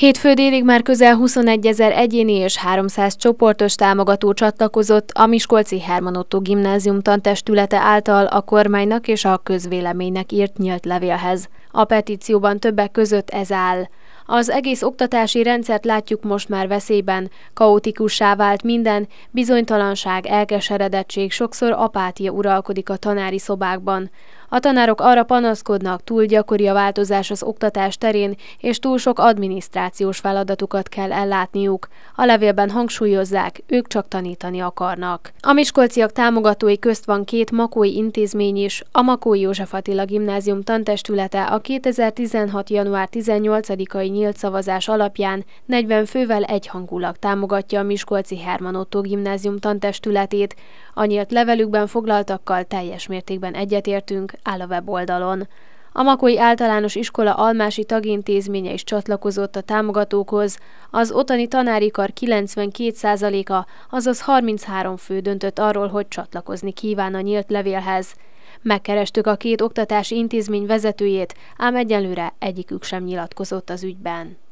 Hétfő délig már közel 21 ezer egyéni és 300 csoportos támogató csatlakozott a Miskolci Herman Otto Gimnázium tantestülete által a kormánynak és a közvéleménynek írt nyílt levélhez. A petícióban többek között ez áll. Az egész oktatási rendszert látjuk most már veszélyben, kaotikussá vált minden, bizonytalanság, elkeseredettség, sokszor apátia uralkodik a tanári szobákban. A tanárok arra panaszkodnak, túl gyakori a változás az oktatás terén, és túl sok adminisztrációs feladatukat kell ellátniuk. A levélben hangsúlyozzák, ők csak tanítani akarnak. A Miskolciak támogatói közt van két makói intézmény is, a Makói József Attila Gimnázium tantestülete a 2016. január 18-ai nyílt szavazás alapján 40 fővel egyhangulag támogatja a Miskolci Herman Otto Gimnázium tantestületét. A nyílt levelükben foglaltakkal teljes mértékben egyetértünk, áll a weboldalon. A Makói Általános Iskola almási tagintézménye is csatlakozott a támogatókhoz. Az otani tanárikar 92%-a, azaz 33 fő döntött arról, hogy csatlakozni kíván a nyílt levélhez. Megkerestük a két oktatási intézmény vezetőjét, ám egyelőre egyikük sem nyilatkozott az ügyben.